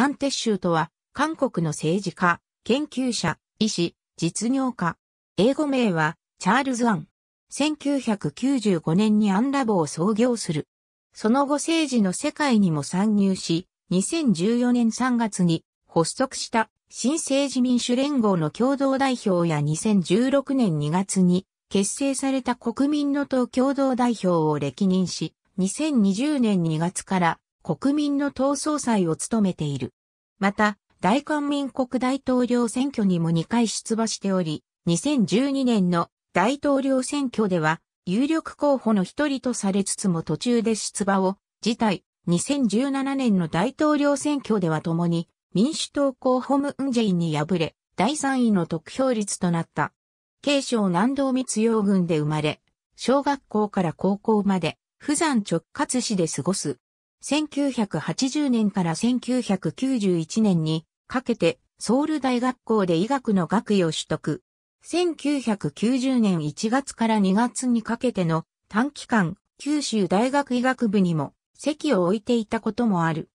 アン・テッシューとは、韓国の政治家、研究者、医師、実業家。英語名は、チャールズ・アン。1995年にアンラボを創業する。その後政治の世界にも参入し、2014年3月に発足した新政治民主連合の共同代表や2016年2月に結成された国民の党共同代表を歴任し、2020年2月から国民の党総裁を務めている。また、大韓民国大統領選挙にも2回出馬しており、2012年の大統領選挙では、有力候補の一人とされつつも途中で出馬を辞退。2017年の大統領選挙では共に民主党候補ムンジェインに敗れ、第3位の得票率となった。慶尚南道密用軍で生まれ、小学校から高校まで、釜山直轄市で過ごす。1980年から1991年にかけてソウル大学校で医学の学位を取得。1990年1月から2月にかけての短期間、九州大学医学部にも席を置いていたこともある。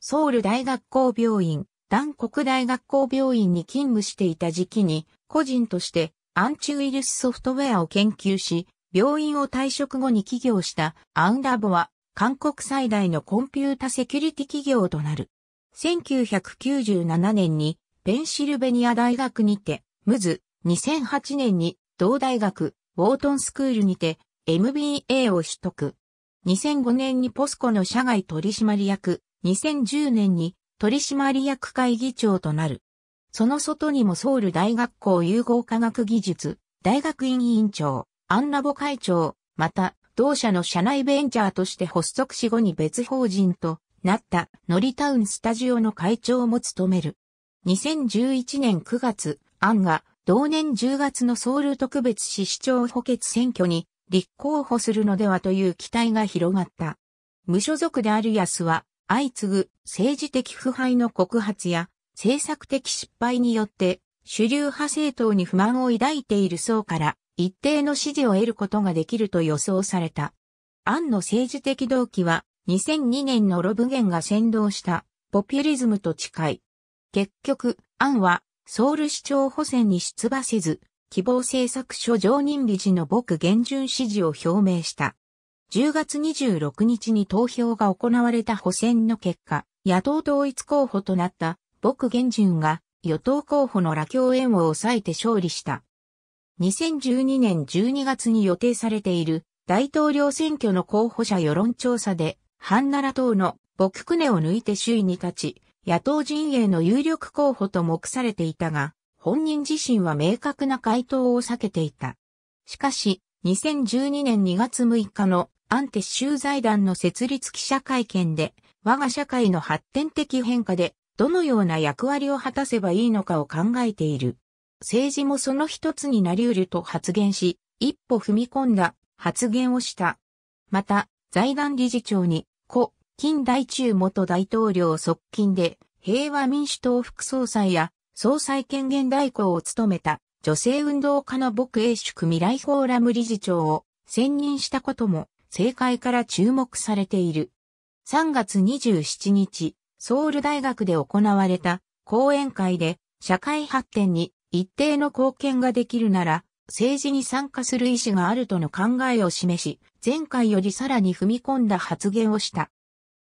ソウル大学校病院、南国大学校病院に勤務していた時期に、個人としてアンチウイルスソフトウェアを研究し、病院を退職後に起業したアウンラボは韓国最大のコンピュータセキュリティ企業となる。1997年にペンシルベニア大学にて、ムズ、2008年に同大学、ウォートンスクールにて MBA を取得。2005年にポスコの社外取締役、2010年に取締役会議長となる。その外にもソウル大学校融合科学技術、大学院委員長、アンラボ会長、また、同社の社内ベンチャーとして発足し後に別法人となったノリタウンスタジオの会長も務める。2011年9月、アンが同年10月のソウル特別市市長補欠選挙に立候補するのではという期待が広がった。無所属である安は、相次ぐ政治的腐敗の告発や政策的失敗によって主流派政党に不満を抱いている層から一定の支持を得ることができると予想された。アンの政治的動機は2002年のロブゲンが先導したポピュリズムと近い。結局、アンはソウル市長補選に出馬せず、希望政策所常任理事の僕厳準支持を表明した。10月26日に投票が行われた補選の結果、野党統一候補となった僕厳準が与党候補の羅京炎を抑えて勝利した。2012年12月に予定されている大統領選挙の候補者世論調査で、ハンナラ党のボククネを抜いて首位に立ち、野党陣営の有力候補と目されていたが、本人自身は明確な回答を避けていた。しかし、2012年2月6日のアンテ州財団の設立記者会見で、我が社会の発展的変化でどのような役割を果たせばいいのかを考えている。政治もその一つになり得ると発言し、一歩踏み込んだ発言をした。また、財団理事長に、故、近代中元大統領側近で、平和民主党副総裁や、総裁権限代行を務めた、女性運動家の牧英宿未来フォーラム理事長を選任したことも、政界から注目されている。3月27日、ソウル大学で行われた講演会で、社会発展に一定の貢献ができるなら、政治に参加する意思があるとの考えを示し、前回よりさらに踏み込んだ発言をした。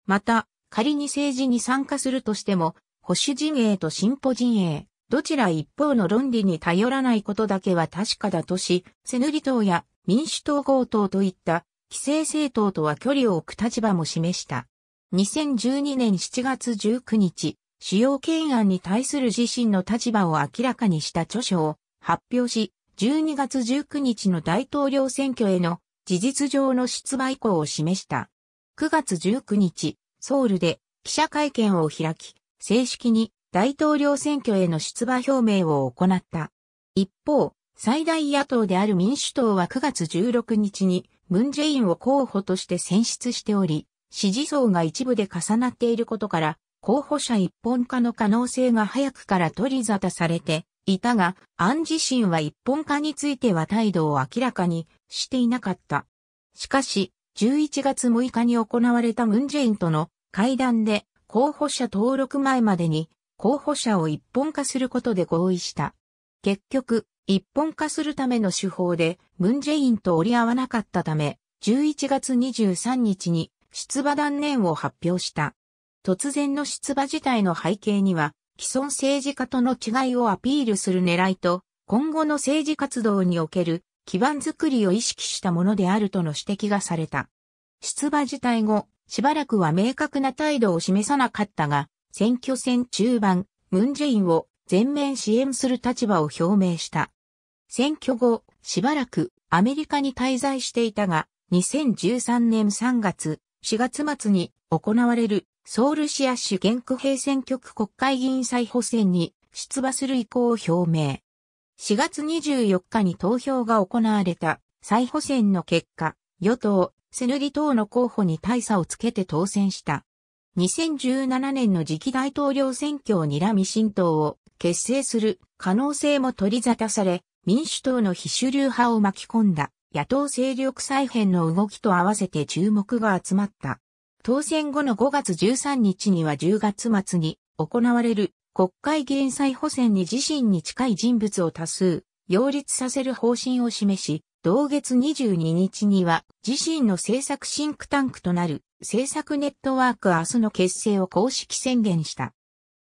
また、仮に政治に参加するとしても、保守陣営と進歩陣営、どちら一方の論理に頼らないことだけは確かだとし、セヌリ党や民主党合党といった規制政党とは距離を置く立場も示した。2012年7月19日、使用懸案に対する自身の立場を明らかにした著書を発表し、12月19日の大統領選挙への事実上の出馬意向を示した。9月19日、ソウルで記者会見を開き、正式に大統領選挙への出馬表明を行った。一方、最大野党である民主党は9月16日にムンジェインを候補として選出しており、支持層が一部で重なっていることから、候補者一本化の可能性が早くから取り沙汰されていたが、アン自身は一本化については態度を明らかにしていなかった。しかし、11月6日に行われたムンジェインとの会談で、候補者登録前までに候補者を一本化することで合意した。結局、一本化するための手法でムンジェインと折り合わなかったため、11月23日に出馬断念を発表した。突然の出馬自体の背景には、既存政治家との違いをアピールする狙いと、今後の政治活動における基盤づくりを意識したものであるとの指摘がされた。出馬自体後、しばらくは明確な態度を示さなかったが、選挙戦中盤、ムンジェインを全面支援する立場を表明した。選挙後、しばらくアメリカに滞在していたが、2013年3月、4月末に行われるソウル市ア市原区平選挙区国会議員再補選に出馬する意向を表明。4月24日に投票が行われた再補選の結果、与党、セヌリ党の候補に大差をつけて当選した。2017年の次期大統領選挙を睨み新党を結成する可能性も取り沙汰され、民主党の非主流派を巻き込んだ野党勢力再編の動きと合わせて注目が集まった。当選後の5月13日には10月末に行われる国会減災補選に自身に近い人物を多数、擁立させる方針を示し、同月22日には自身の政策シンクタンクとなる政策ネットワーク明日の結成を公式宣言した。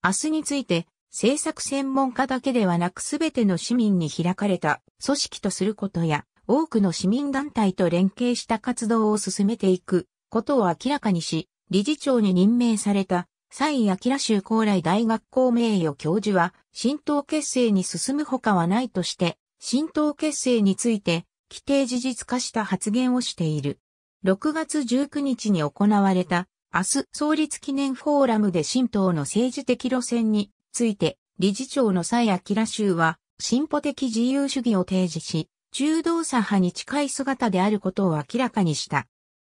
明日について政策専門家だけではなくすべての市民に開かれた組織とすることや多くの市民団体と連携した活動を進めていくことを明らかにし、理事長に任命された、蔡明州高麗大学校名誉教授は、新党結成に進むほかはないとして、新党結成について、規定事実化した発言をしている。6月19日に行われた、明日創立記念フォーラムで新党の政治的路線について、理事長の蔡明州は、進歩的自由主義を提示し、中道左派に近い姿であることを明らかにした。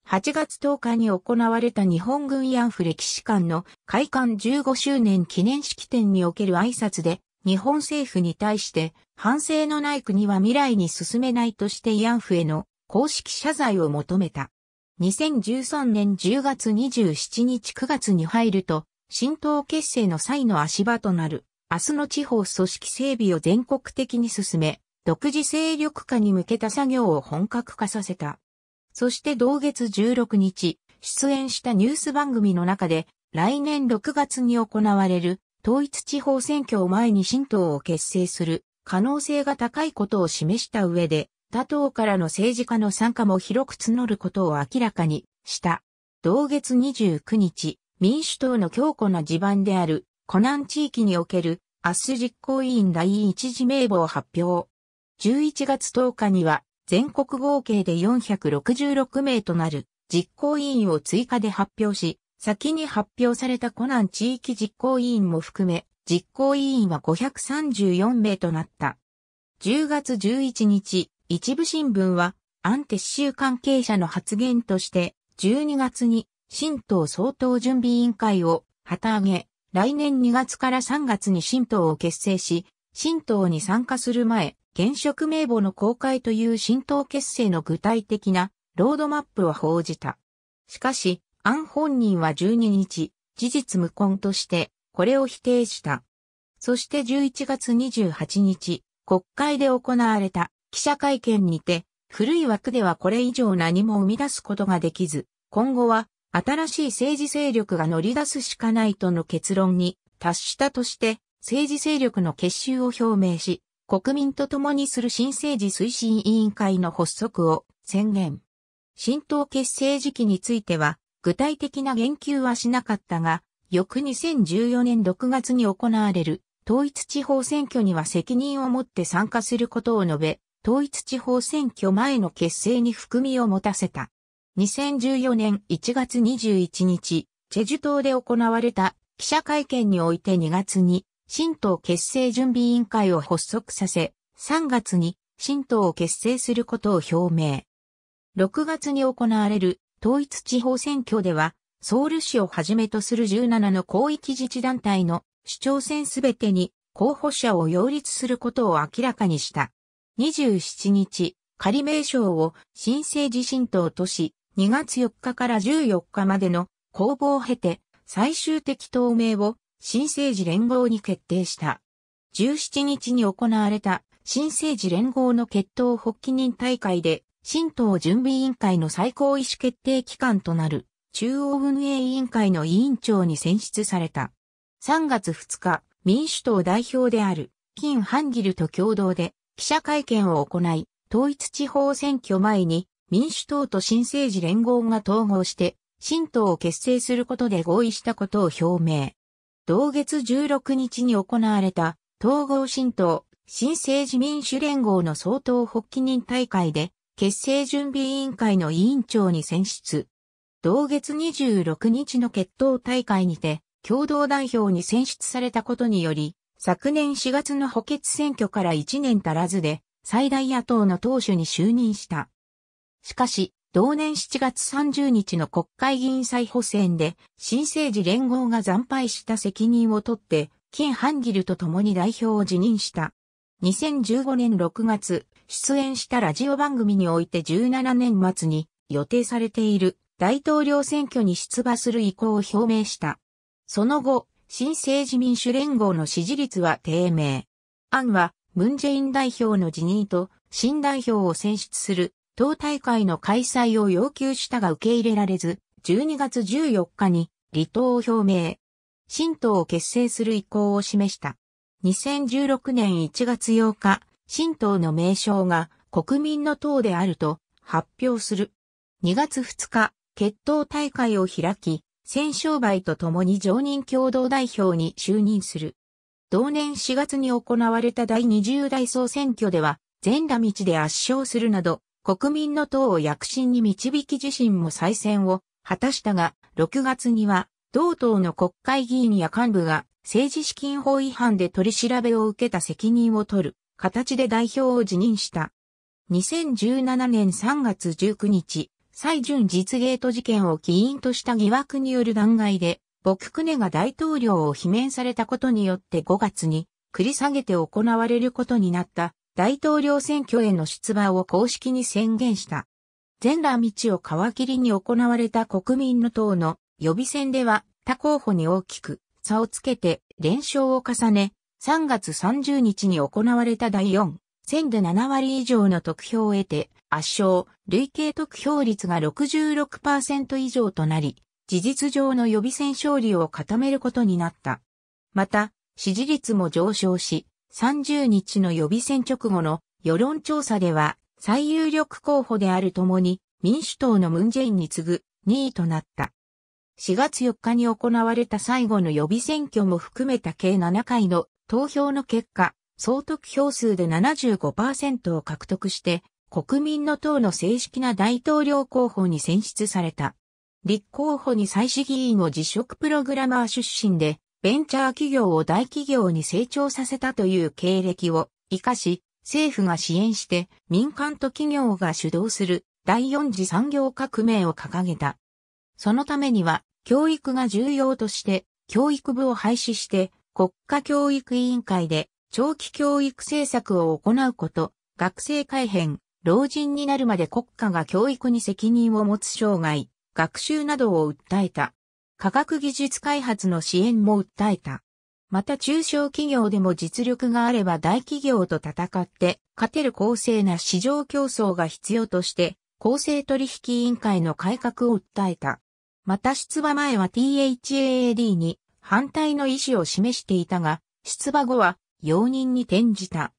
8月10日に行われた日本軍慰安婦歴史館の開館15周年記念式典における挨拶で、日本政府に対して反省のない国は未来に進めないとして慰安婦への公式謝罪を求めた。2013年10月27日9月に入ると、新党結成の際の足場となる、明日の地方組織整備を全国的に進め、独自勢力化に向けた作業を本格化させた。そして同月16日、出演したニュース番組の中で、来年6月に行われる統一地方選挙を前に新党を結成する可能性が高いことを示した上で、他党からの政治家の参加も広く募ることを明らかにした。同月29日、民主党の強固な地盤である湖南地域における明日実行委員第一次名簿を発表。11月10日には全国合計で466名となる実行委員を追加で発表し、先に発表されたコナン地域実行委員も含め、実行委員は534名となった。10月11日、一部新聞は、アンテ市関係者の発言として、12月に、新党総統準備委員会を旗揚げ、来年2月から3月に新党を結成し、新党に参加する前、現職名簿の公開という新党結成の具体的なロードマップを報じた。しかし、アン本人は12日、事実無根としてこれを否定した。そして11月28日、国会で行われた記者会見にて、古い枠ではこれ以上何も生み出すことができず、今後は新しい政治勢力が乗り出すしかないとの結論に達したとして、政治勢力の結集を表明し、国民と共にする新政治推進委員会の発足を宣言。新党結成時期については、具体的な言及はしなかったが、翌2014年6月に行われる統一地方選挙には責任を持って参加することを述べ、統一地方選挙前の結成に含みを持たせた。2014年1月21日、チェジュ島で行われた記者会見において2月に新党結成準備委員会を発足させ、3月に新党を結成することを表明。6月に行われる統一地方選挙では、ソウル市をはじめとする17の広域自治団体の市長選すべてに候補者を擁立することを明らかにした。27日、仮名称を新生地新党とし、2月4日から14日までの公募を経て最終的党名を新生児連合に決定した。17日に行われた新生児連合の決闘発起人大会で、新党準備委員会の最高意思決定機関となる中央運営委員会の委員長に選出された。3月2日、民主党代表である金ハンギルと共同で記者会見を行い、統一地方選挙前に民主党と新政治連合が統合して、新党を結成することで合意したことを表明。同月16日に行われた統合新党新政治民主連合の総統発起人大会で結成準備委員会の委員長に選出。同月26日の決闘大会にて共同代表に選出されたことにより、昨年4月の補欠選挙から1年足らずで最大野党の党首に就任した。しかし、同年7月30日の国会議員再補選で、新生児連合が惨敗した責任を取って、金ハンギルと共に代表を辞任した。2015年6月、出演したラジオ番組において17年末に予定されている大統領選挙に出馬する意向を表明した。その後、新政治民主連合の支持率は低迷。案は、ムンジェイン代表の辞任と新代表を選出する党大会の開催を要求したが受け入れられず、12月14日に離党を表明。新党を結成する意向を示した。2016年1月8日、新党の名称が国民の党であると発表する。2月2日、決闘大会を開き、戦勝敗と共に常任共同代表に就任する。同年4月に行われた第20代総選挙では、全羅道で圧勝するなど、国民の党を躍進に導き自身も再選を果たしたが、6月には同党の国会議員や幹部が政治資金法違反で取り調べを受けた責任を取る形で代表を辞任した。2017年3月19日、最純実ゲート事件を起因とした疑惑による弾劾で、僕クネが大統領を罷免されたことによって5月に繰り下げて行われることになった大統領選挙への出馬を公式に宣言した。全羅道を皮切りに行われた国民の党の予備選では他候補に大きく差をつけて連勝を重ね、3月30日に行われた第4選で7割以上の得票を得て圧勝、累計得票率が66%以上となり、事実上の予備選勝利を固めることになった。また、支持率も上昇し、30日の予備選直後の世論調査では最有力候補であるともに民主党のムンジェインに次ぐ2位となった。4月4日に行われた最後の予備選挙も含めた計7回の投票の結果、総得票数で75%を獲得して、国民の党の正式な大統領候補に選出された。立候補に最市議員を辞職プログラマー出身で、ベンチャー企業を大企業に成長させたという経歴を活かし、政府が支援して民間と企業が主導する第四次産業革命を掲げた。そのためには教育が重要として教育部を廃止して国家教育委員会で長期教育政策を行うこと、学生改変、老人になるまで国家が教育に責任を持つ障害、学習などを訴えた。科学技術開発の支援も訴えた。また中小企業でも実力があれば大企業と戦って勝てる公正な市場競争が必要として公正取引委員会の改革を訴えた。また出馬前は THAAD に反対の意思を示していたが、出馬後は容認に転じた。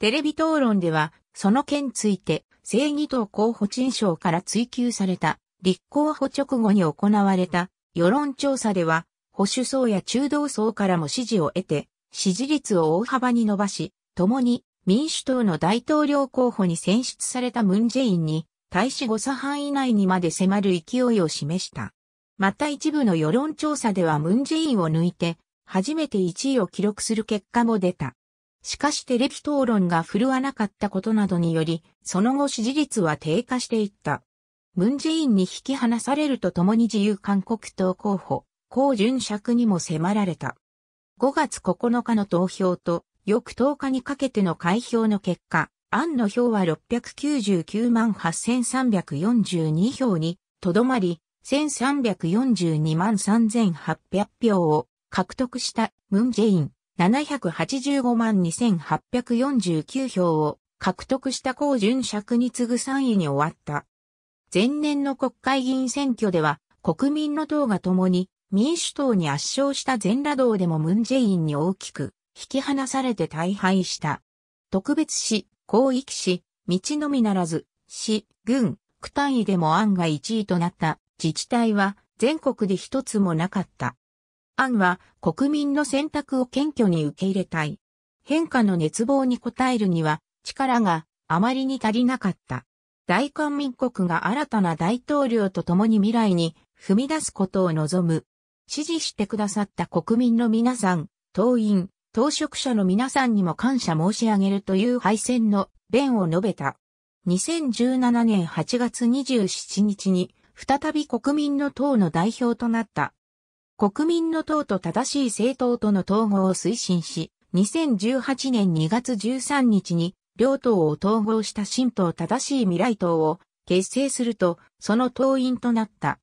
テレビ討論では、その件について、正義党候補陳賞から追及された、立候補直後に行われた世論調査では、保守層や中道層からも支持を得て、支持率を大幅に伸ばし、共に民主党の大統領候補に選出されたムンジェインに、大使誤差範囲内にまで迫る勢いを示した。また一部の世論調査ではムンジェインを抜いて、初めて1位を記録する結果も出た。しかしテレビ討論が振るわなかったことなどにより、その後支持率は低下していった。ムンジェインに引き離されるとともに自由韓国党候補、高順尺にも迫られた。5月9日の投票と、翌10日にかけての開票の結果、案の票は699万8342票に、とどまり、1342万3800票を獲得したムンジェイン、785万2849票を獲得した高順尺に次ぐ3位に終わった。前年の国会議員選挙では、国民の党が共に民主党に圧勝した全羅道でもムンジェインに大きく引き離されて大敗した。特別市、広域市、道のみならず、市、郡、区単位でも案が1位となった自治体は全国で一つもなかった。案は国民の選択を謙虚に受け入れたい。変化の熱望に応えるには力があまりに足りなかった。大韓民国が新たな大統領と共に未来に踏み出すことを望む。支持してくださった国民の皆さん、党員、党職者の皆さんにも感謝申し上げるという敗戦の弁を述べた。2017年8月27日に再び国民の党の代表となった。国民の党と正しい政党との統合を推進し、2018年2月13日に両党を統合した新党正しい未来党を結成すると、その党員となった。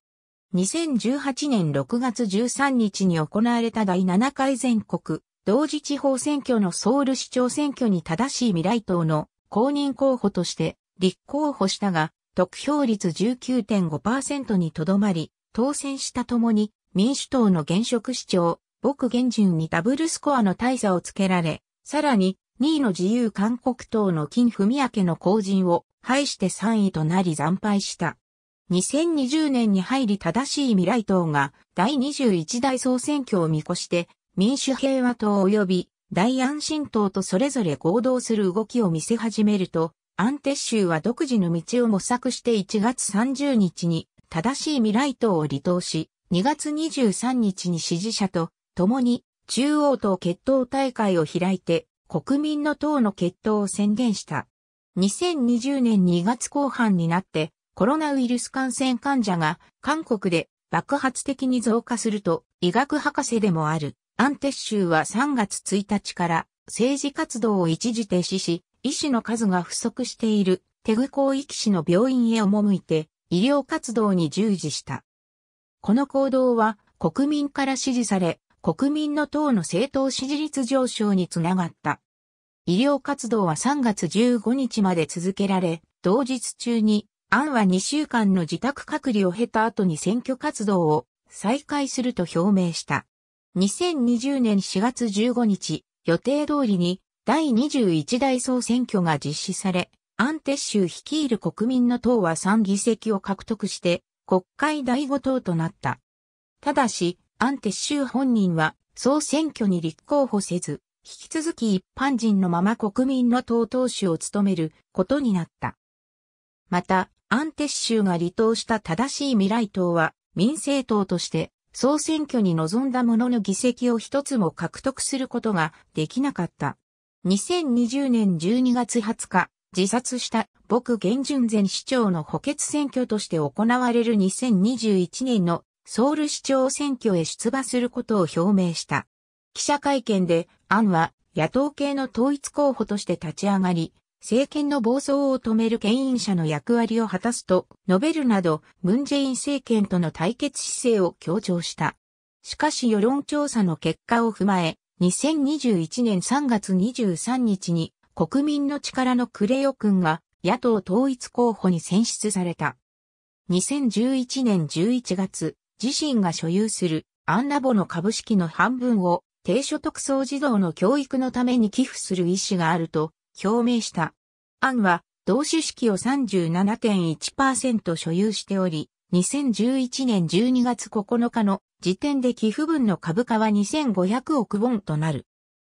2018年6月13日に行われた第7回全国同時地方選挙のソウル市長選挙に正しい未来党の公認候補として立候補したが、得票率19.5%にとどまり、当選したともに民主党の現職市長、僕現順にダブルスコアの大差をつけられ、さらに2位の自由韓国党の金文明の後陣を排して3位となり惨敗した。2020年に入り正しい未来党が第21代総選挙を見越して民主平和党及び大安心党とそれぞれ合同する動きを見せ始めると、アンテッシュは独自の道を模索して1月30日に正しい未来党を離党し、2月23日に支持者と共に中央党決闘大会を開いて国民の党の決闘を宣言した。2020年2月後半になってコロナウイルス感染患者が韓国で爆発的に増加すると医学博士でもあるアンテッシュは3月1日から政治活動を一時停止し医師の数が不足しているテグ広域市の病院へ赴いて医療活動に従事した。この行動は国民から支持され国民の党の政党支持率上昇につながった。医療活動は3月15日まで続けられ、同日中に、アンは2週間の自宅隔離を経た後に選挙活動を再開すると表明した。2020年4月15日、予定通りに第21代総選挙が実施され、アンテッシュ率いる国民の党は3議席を獲得して、国会第5党となった。ただし、アンテッシュ本人は総選挙に立候補せず、引き続き一般人のまま国民の党党首を務めることになった。また、アンテッシュが離党した正しい未来党は、民政党として総選挙に臨んだ者のの議席を一つも獲得することができなかった。2020年12月20日、自殺した僕元順前市長の補欠選挙として行われる2021年のソウル市長選挙へ出馬することを表明した。記者会見で、アンは野党系の統一候補として立ち上がり、政権の暴走を止める牽引者の役割を果たすと述べるなど、ムンジェイン政権との対決姿勢を強調した。しかし世論調査の結果を踏まえ、2021年3月23日に国民の力のクレヨ君が野党統一候補に選出された。2011年11月、自身が所有するアンラボの株式の半分を低所得層児童の教育のために寄付する意思があると表明した。案は、同種式を37.1%所有しており、2011年12月9日の時点で寄付分の株価は2500億ウォンとなる。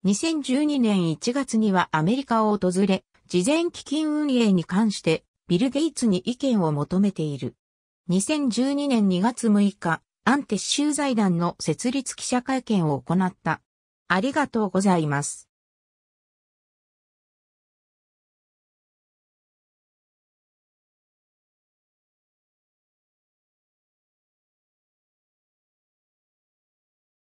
2012年1月にはアメリカを訪れ、事前基金運営に関してビル・ゲイツに意見を求めている。2012年2月6日、アンシュ財団の設立記者会見を行った。ありがとうございます。